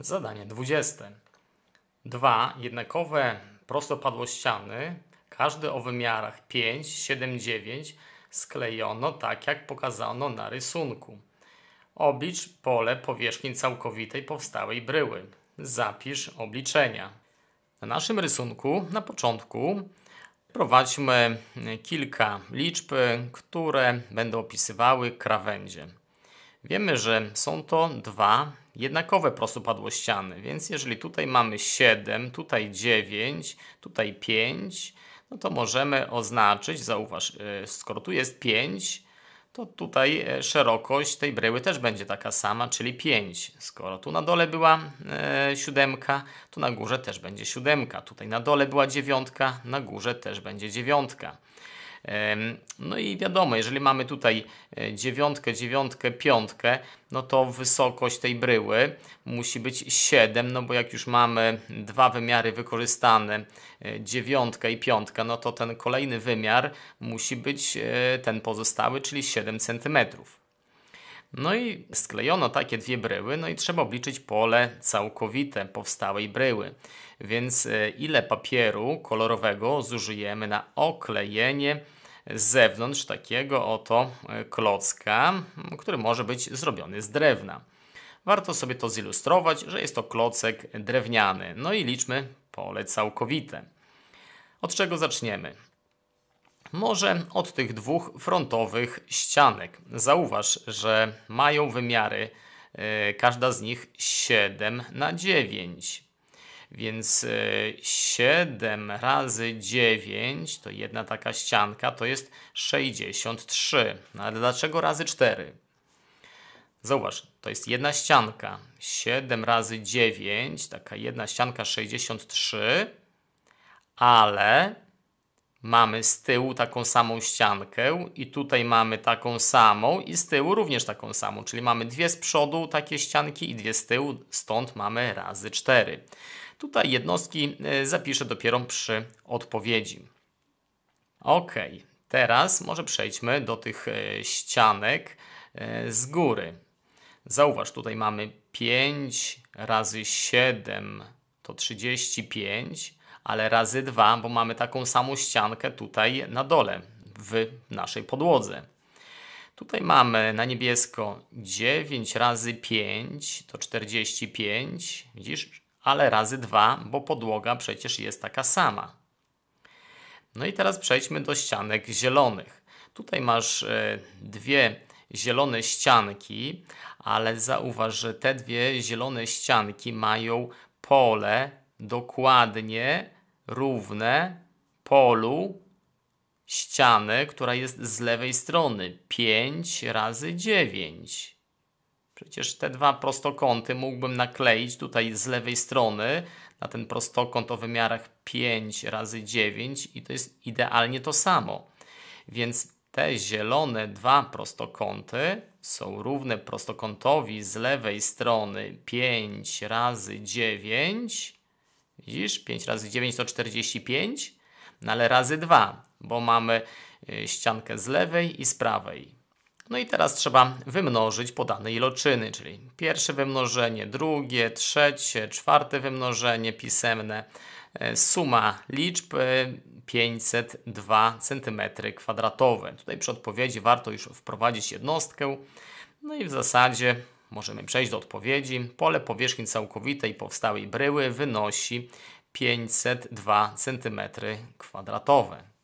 Zadanie 20. Dwa jednakowe prostopadłościany, każdy o wymiarach 5, 7, 9, sklejono tak jak pokazano na rysunku. Oblicz pole powierzchni całkowitej powstałej bryły. Zapisz obliczenia. Na naszym rysunku na początku prowadźmy kilka liczb, które będą opisywały krawędzie. Wiemy, że są to dwa jednakowe prostopadłościany, więc jeżeli tutaj mamy 7, tutaj 9, tutaj 5, no to możemy oznaczyć, zauważ, e, skoro tu jest 5, to tutaj e, szerokość tej bryły też będzie taka sama, czyli 5. Skoro tu na dole była e, siódemka, to na górze też będzie siódemka. Tutaj na dole była dziewiątka, na górze też będzie dziewiątka. No i wiadomo, jeżeli mamy tutaj e, dziewiątkę, dziewiątkę, piątkę, no to wysokość tej bryły musi być 7, no bo jak już mamy dwa wymiary wykorzystane, e, dziewiątka i piątka, no to ten kolejny wymiar musi być e, ten pozostały, czyli 7 centymetrów. No i sklejono takie dwie bryły, no i trzeba obliczyć pole całkowite powstałej bryły. Więc e, ile papieru kolorowego zużyjemy na oklejenie z zewnątrz takiego oto e, klocka, który może być zrobiony z drewna. Warto sobie to zilustrować, że jest to klocek drewniany. No i liczmy pole całkowite. Od czego zaczniemy? może od tych dwóch frontowych ścianek. Zauważ, że mają wymiary yy, każda z nich 7 na 9. Więc yy, e, 7 razy 9 to jedna taka ścianka to jest 63. No, ale dlaczego razy 4? Zauważ, to jest jedna ścianka. 7 razy 9, taka jedna ścianka 63, ale mamy z tyłu taką samą ściankę i tutaj mamy taką samą i z tyłu również taką samą, czyli mamy dwie z przodu takie ścianki i dwie z tyłu, stąd mamy razy 4. Tutaj jednostki y, zapiszę dopiero przy odpowiedzi. Ok, teraz może przejdźmy do tych y, ścianek y, z góry. Zauważ, tutaj mamy 5 razy 7 to 35, ale razy dwa, bo mamy taką samą ściankę tutaj na dole w naszej podłodze. Tutaj mamy na niebiesko 9 razy 5 to 45, widzisz? Ale razy 2, bo podłoga przecież jest taka sama. No i teraz przejdźmy do ścianek zielonych. Tutaj masz e, dwie zielone ścianki, ale zauważ, że te dwie zielone ścianki mają pole dokładnie równe polu ściany, która jest z lewej strony. 5 razy 9. Przecież te dwa prostokąty mógłbym nakleić tutaj z lewej strony na ten prostokąt o wymiarach 5 razy 9 i to jest idealnie to samo. Więc te zielone dwa prostokąty są równe prostokątowi z lewej strony 5 razy 9 Widzisz? 5 razy 9 to 45, no ale razy 2, bo mamy y, ściankę z lewej i z prawej. No i teraz trzeba wymnożyć podane iloczyny, czyli pierwsze wymnożenie, drugie, trzecie, czwarte wymnożenie pisemne. Y, suma liczb 502 y, cm kwadratowe. Tutaj przy odpowiedzi warto już wprowadzić jednostkę. No i w zasadzie Możemy przejść do odpowiedzi. Pole powierzchni całkowitej powstałej bryły wynosi 502 cm kwadratowe.